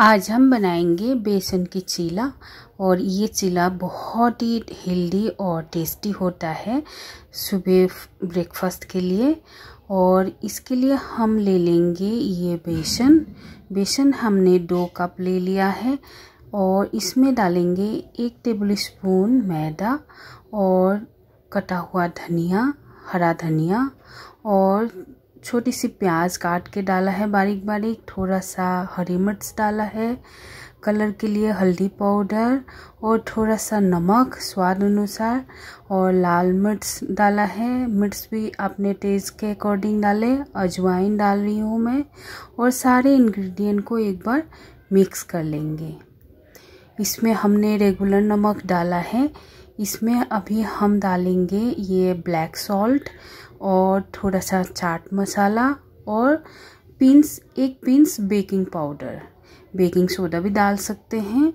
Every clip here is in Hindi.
आज हम बनाएंगे बेसन की चीला और ये चीला बहुत ही हेल्दी और टेस्टी होता है सुबह ब्रेकफास्ट के लिए और इसके लिए हम ले लेंगे ये बेसन बेसन हमने दो कप ले लिया है और इसमें डालेंगे एक टेबल स्पून मैदा और कटा हुआ धनिया हरा धनिया और छोटी सी प्याज काट के डाला है बारीक बारीक थोड़ा सा हरी मिर्च डाला है कलर के लिए हल्दी पाउडर और थोड़ा सा नमक स्वाद अनुसार और लाल मिर्च डाला है मिर्च भी अपने टेस्ट के अकॉर्डिंग डाले अजवाइन डाल रही हूँ मैं और सारे इंग्रेडिएंट को एक बार मिक्स कर लेंगे इसमें हमने रेगुलर नमक डाला है इसमें अभी हम डालेंगे ये ब्लैक सॉल्ट और थोड़ा सा चाट मसाला और पिंस एक pinch baking powder baking soda भी डाल सकते हैं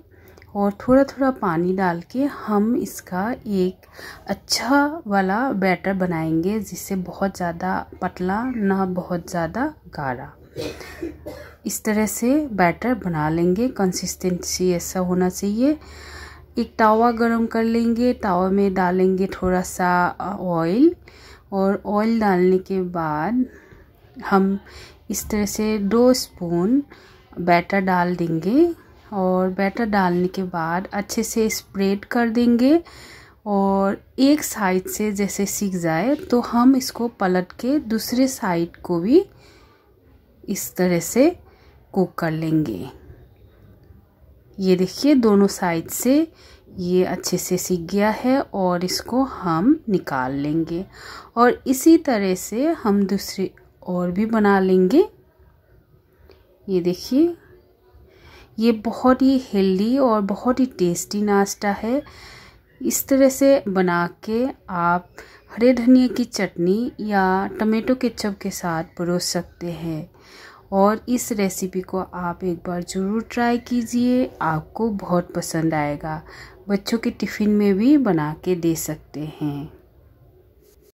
और थोड़ा थोड़ा पानी डाल के हम इसका एक अच्छा वाला बैटर बनाएंगे जिससे बहुत ज़्यादा पतला ना बहुत ज़्यादा गाढ़ा इस तरह से बैटर बना लेंगे कंसिस्टेंसी ऐसा होना चाहिए एक तावा गरम कर लेंगे तावा में डालेंगे थोड़ा सा ऑयल और ऑयल डालने के बाद हम इस तरह से दो स्पून बैटर डाल देंगे और बैटर डालने के बाद अच्छे से स्प्रेड कर देंगे और एक साइड से जैसे सीख जाए तो हम इसको पलट के दूसरे साइड को भी इस तरह से कुक कर लेंगे ये देखिए दोनों साइड से ये अच्छे से सीख गया है और इसको हम निकाल लेंगे और इसी तरह से हम दूसरी और भी बना लेंगे ये देखिए ये बहुत ही हेल्दी और बहुत ही टेस्टी नाश्ता है इस तरह से बना के आप हरे धनिया की चटनी या टमेटो केचप के साथ परोस सकते हैं और इस रेसिपी को आप एक बार ज़रूर ट्राई कीजिए आपको बहुत पसंद आएगा बच्चों के टिफ़िन में भी बना के दे सकते हैं